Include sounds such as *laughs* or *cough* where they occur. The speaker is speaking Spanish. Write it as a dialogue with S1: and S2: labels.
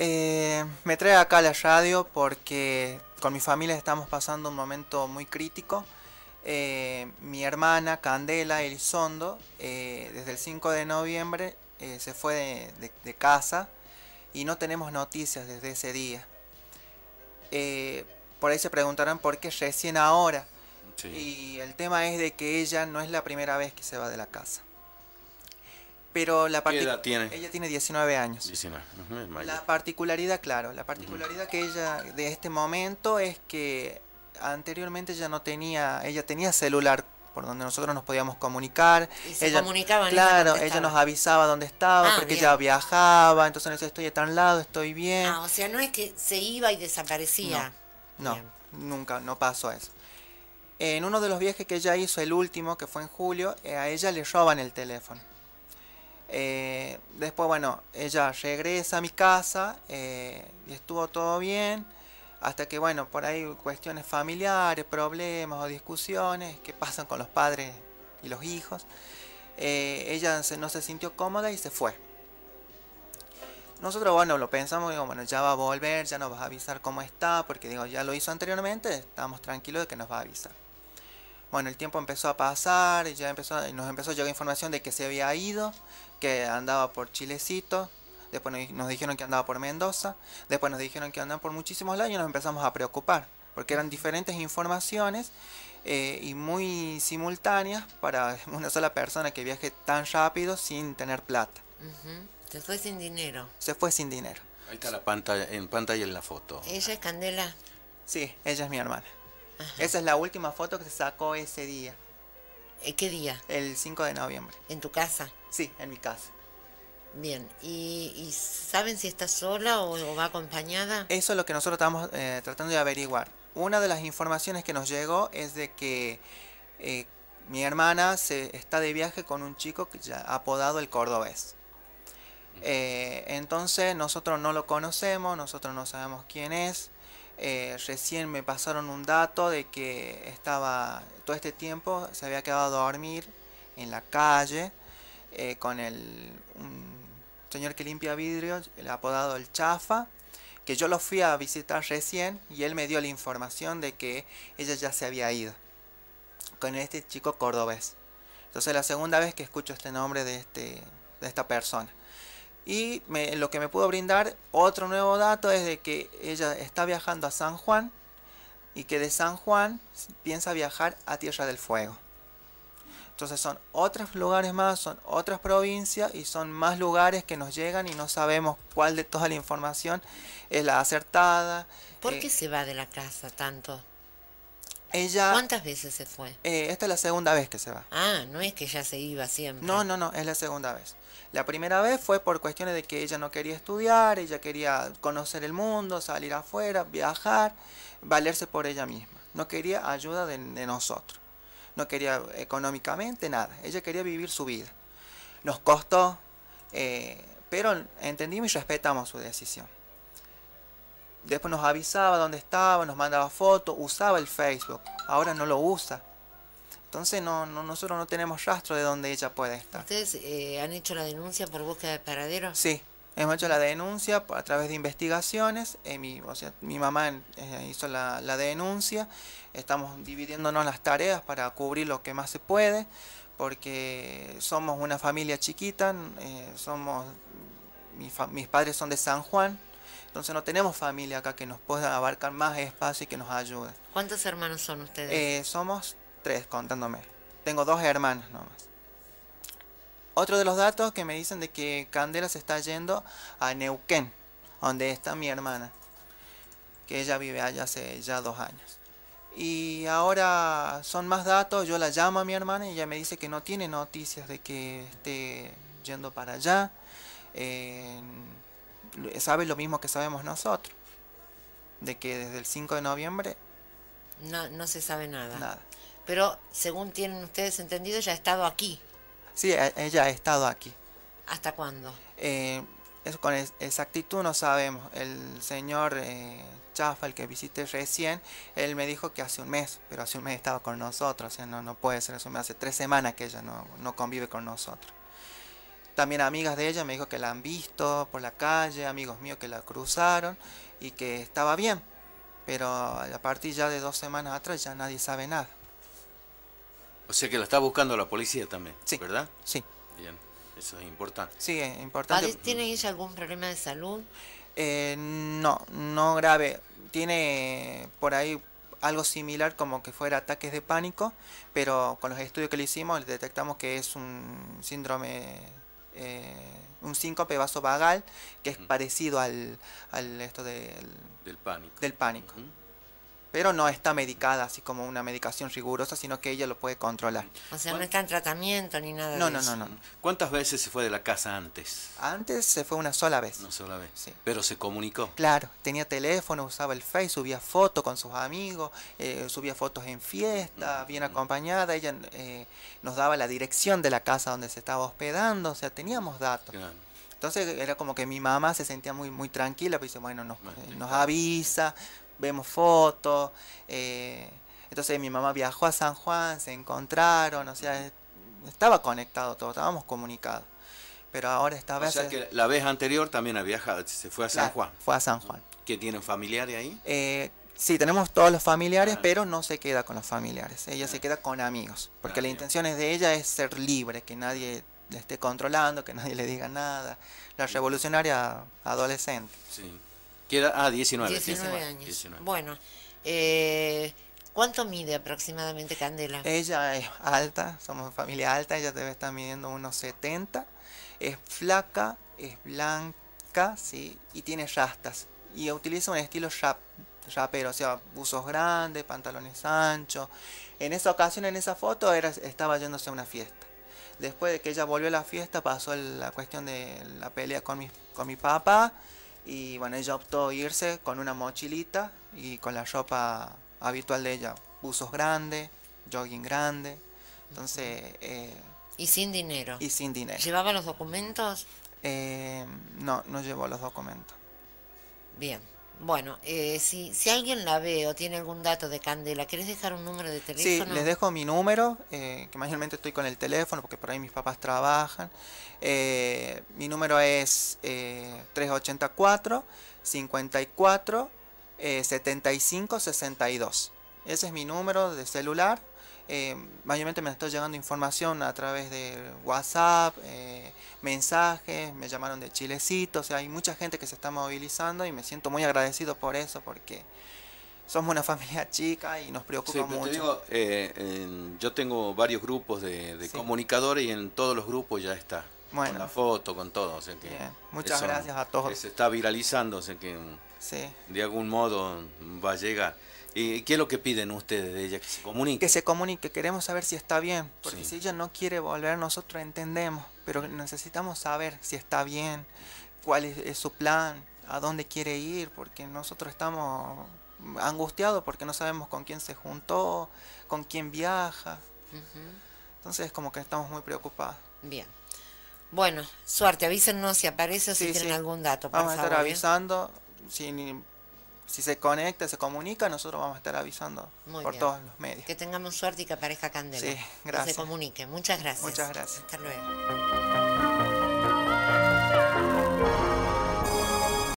S1: Eh, me trae acá la radio porque con mi familia estamos pasando un momento muy crítico. Eh, mi hermana Candela Elizondo, eh, desde el 5 de noviembre, eh, se fue de, casa y no tenemos noticias desde ese día. por ahí se preguntarán por qué recién ahora. Y el tema es de que ella no es la primera vez que se va de la casa. Pero la ¿Qué tiene? Ella tiene 19 años. la particularidad, claro, la particularidad que ella de este momento es que anteriormente ella no tenía, ella tenía celular por donde nosotros nos podíamos comunicar. Y se ella, comunicaban. Claro, ella, nos avisaba dónde estaba, ah, porque ella viajaba, entonces nos estoy a tan lado, estoy bien. Ah, o sea, no es que se iba y desaparecía. no nunca, no pasó eso. En uno de los viajes que ella hizo, el último, que fue en julio, eh, a ella le roban el teléfono. Eh, después, bueno, ella regresa a mi casa eh, y estuvo todo bien. Hasta que, bueno, por ahí cuestiones familiares, problemas o discusiones que pasan con los padres y los hijos. Eh, ella no se sintió cómoda y se fue. Nosotros, bueno, lo pensamos, digo, bueno, ya va a volver, ya nos va a avisar cómo está, porque digo, ya lo hizo anteriormente, estamos tranquilos de que nos va a avisar. Bueno, el tiempo empezó a pasar, y ya empezó, nos empezó a llegar información de que se había ido, que andaba por Chilecito, después nos dijeron que andaba por Mendoza, después nos dijeron que andaba por muchísimos lados y nos empezamos a preocupar, porque eran diferentes informaciones eh, y muy simultáneas para *laughs* una sola persona que viaje tan rápido sin tener plata.
S2: Se fue sin dinero.
S1: Se fue sin dinero. Ahí está la pantalla, en pantalla en la foto. Ella es Candela. Sí, ella es mi hermana. Esa es la última foto que se sacó ese día. ¿Qué día? El 5 de noviembre. ¿En tu casa? Sí, en mi casa. Bien, ¿Y, saben si está sola o, va acompañada? Eso es lo que nosotros estamos eh, tratando de averiguar. Una de las informaciones que nos llegó es de que eh, mi hermana se está de viaje con un chico que ya ha apodado el cordobés. Eh, entonces nosotros no lo conocemos, nosotros no sabemos quién es, eh, recién me pasaron un dato de que estaba todo este tiempo, se había quedado a dormir en la calle eh, con el un señor que limpia vidrios, el apodado El Chafa, que yo lo fui a visitar recién y él me dio la información de que ella ya se había ido con este chico cordobés. Entonces la segunda vez que escucho este nombre de, este, de esta persona. Y lo que me pudo brindar otro nuevo dato es de que ella está viajando a San Juan y que de San Juan piensa viajar a Tierra del Fuego. Entonces son otros lugares más, son otras provincias y son más lugares que nos llegan y no sabemos cuál de toda la información es la acertada. ¿Por eh, qué se va de la casa tanto? Ella, ¿Cuántas veces se fue? Eh, esta es la segunda vez que se va. Ah, no es que ya se iba siempre. No, no, no, es la segunda vez. La primera vez fue por cuestiones de que ella no quería estudiar, ella quería conocer el mundo, salir afuera, viajar, valerse por ella misma. No quería ayuda de, nosotros. No quería económicamente nada. Ella quería vivir su vida. Nos costó, eh, pero entendimos y respetamos su decisión. Después nos avisaba dónde estaba, nos mandaba fotos, usaba el Facebook. Ahora no lo usa. Entonces no, nosotros no tenemos rastro de dónde ella puede estar. ¿Ustedes eh, han hecho la denuncia por búsqueda de paradero? Sí, hemos hecho la denuncia a través de investigaciones. Eh, mi, sea, mi mamá eh, hizo la, denuncia. Estamos dividiéndonos las tareas para cubrir lo que más se puede, porque somos una familia chiquita. somos mis padres son de San Juan, entonces no tenemos familia acá que nos pueda abarcar más espacio y que nos ayude. ¿Cuántos hermanos
S2: son ustedes?
S1: somos Tres, contándome. Tengo dos hermanas nomás. Otro de los datos que me dicen de que Candela se está yendo a Neuquén, donde está mi hermana, que ella vive allá hace ya dos años. Y ahora son más datos, yo la llamo a mi hermana y ella me dice que no tiene noticias de que esté yendo para allá. Eh, sabe lo mismo que sabemos nosotros, de que desde el 5 de noviembre...
S2: No, no se sabe nada. Nada pero según tienen ustedes entendido, ya ha estado aquí.
S1: Sí, e, ella ha estado aquí. ¿Hasta cuándo? Eh, eso con exactitud no sabemos. El señor eh, Chafa, el que visité recién, él me dijo que hace un mes, pero hace un mes estaba con nosotros, o sea, no, puede ser Hace tres semanas que ella no, no convive con nosotros. También amigas de ella me dijo que la han visto por la calle, amigos míos que la cruzaron y que estaba bien. Pero a partir ya de dos semanas atrás ya nadie sabe nada. O sea que la está buscando la policía también, ¿verdad? Sí. Bien, eso es importante. Sí, es importante. ¿Tiene ella algún problema de salud? Eh, no, no grave. Tiene por ahí algo similar como que fuera ataques de pánico, pero con los estudios que le hicimos detectamos que es un síndrome, eh, un síncope vasovagal, que es parecido al, esto del pánico. Del pánico pero no está medicada así como una medicación rigurosa, sino que ella lo puede controlar.
S2: O sea, no está en tratamiento ni nada. No, de no, eso. no, no,
S1: no. ¿Cuántas veces se fue de la casa antes? Antes se fue una sola vez. Una sola vez. Sí. Pero se comunicó. Claro, tenía teléfono, usaba el Face, subía fotos con sus amigos, eh, subía fotos en fiesta, mm, bien mm. acompañada. Ella eh, nos daba la dirección de la casa donde se estaba hospedando, o sea, teníamos datos. Claro. Entonces era como que mi mamá se sentía muy muy tranquila, pues dice, bueno, nos, eh, nos avisa, vemos fotos. Eh, entonces mi mamá viajó a San Juan, se encontraron, o sea, estaba conectado todo, estábamos comunicados. Pero ahora está... O sea que la vez anterior también ha viajado, se fue a San Juan. Fue a San Juan. ¿Que tienen familiares ahí? Eh, sí, tenemos todos los familiares, ah. pero no se queda con los familiares, ella se ah. queda con amigos, porque ah, la intención es de ella es ser libre, que nadie le esté controlando, que nadie le diga nada. La revolucionaria adolescente ah, 19. años. Bueno, eh, ¿cuánto mide aproximadamente Candela? Ella es alta, somos familia alta, ella debe estar midiendo unos 70. Es flaca, es blanca, ¿sí? Y tiene rastas. Y utiliza un estilo rap, rapero, o sea, buzos grandes, pantalones anchos. En esa ocasión, en esa foto, era, estaba yéndose a una fiesta después de que ella volvió a la fiesta pasó la cuestión de la pelea con mi, con mi papá y bueno, ella optó irse con una mochilita y con la ropa habitual de ella. Buzos grandes, jogging grande. Entonces... Eh, y sin dinero. Y sin dinero. ¿Llevaba los documentos? Eh, no, no llevó los documentos.
S2: Bien. Bueno, eh, si, alguien la ve o tiene algún dato de Candela, ¿querés dejar un número de teléfono? Sí, les dejo
S1: mi número, eh, que mayormente estoy con el teléfono porque por ahí mis papás trabajan. Eh, mi número es 384 54 75 62. Ese es mi número de celular eh, mayormente me está llegando información a través de WhatsApp, eh, mensajes, me llamaron de Chilecito, o sea, hay mucha gente que se está movilizando y me siento muy agradecido por eso, porque somos una *laughs* familia chica y nos preocupa mucho. Eh, yo tengo varios grupos de, comunicadores y en todos los grupos ya está. Bueno. la foto, con todo. Muchas gracias a todos. Se está viralizando, o que de algún modo va a llegar. ¿Y ¿Qué es lo que piden ustedes de ella? Que se comunique. Que se comunique, queremos saber si está bien, porque si ella no quiere volver, nosotros entendemos, pero necesitamos saber si está bien, cuál es, su plan, a dónde quiere ir, porque nosotros estamos angustiados porque no sabemos con quién se juntó, con quién viaja. Entonces como que estamos muy preocupados. Bien. Bueno, suerte,
S2: avísenos si aparece
S1: o si tienen algún dato. Vamos a estar ¿eh? avisando. sin si se conecta, se comunica, nosotros vamos a estar avisando por todos los medios.
S2: Que tengamos suerte y que aparezca
S1: Candela. Sí, gracias. Que se
S2: comunique. Muchas gracias. Muchas gracias. Hasta luego.